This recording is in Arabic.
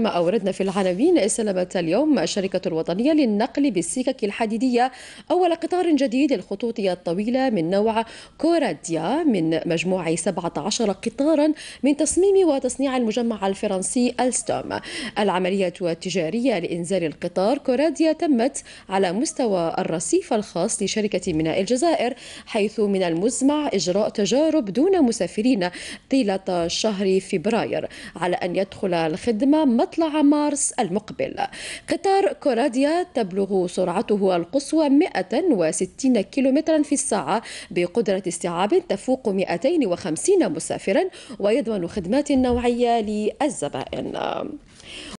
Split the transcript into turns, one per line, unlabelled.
كما أوردنا في العناوين استلمت اليوم الشركة الوطنية للنقل بالسكك الحديدية أول قطار جديد للخطوط الطويلة من نوع كوراديا من مجموع 17 قطارا من تصميم وتصنيع المجمع الفرنسي ألستوم العملية التجارية لإنزال القطار كوراديا تمت على مستوى الرصيف الخاص لشركة ميناء الجزائر حيث من المزمع إجراء تجارب دون مسافرين طيلة شهر فبراير على أن يدخل الخدمة مطلع مطلع مارس المقبل قطار كوراديا تبلغ سرعته القصوى 160 كيلومترا في الساعة بقدرة استيعاب تفوق 250 مسافرا ويضمن خدمات نوعية للزبائن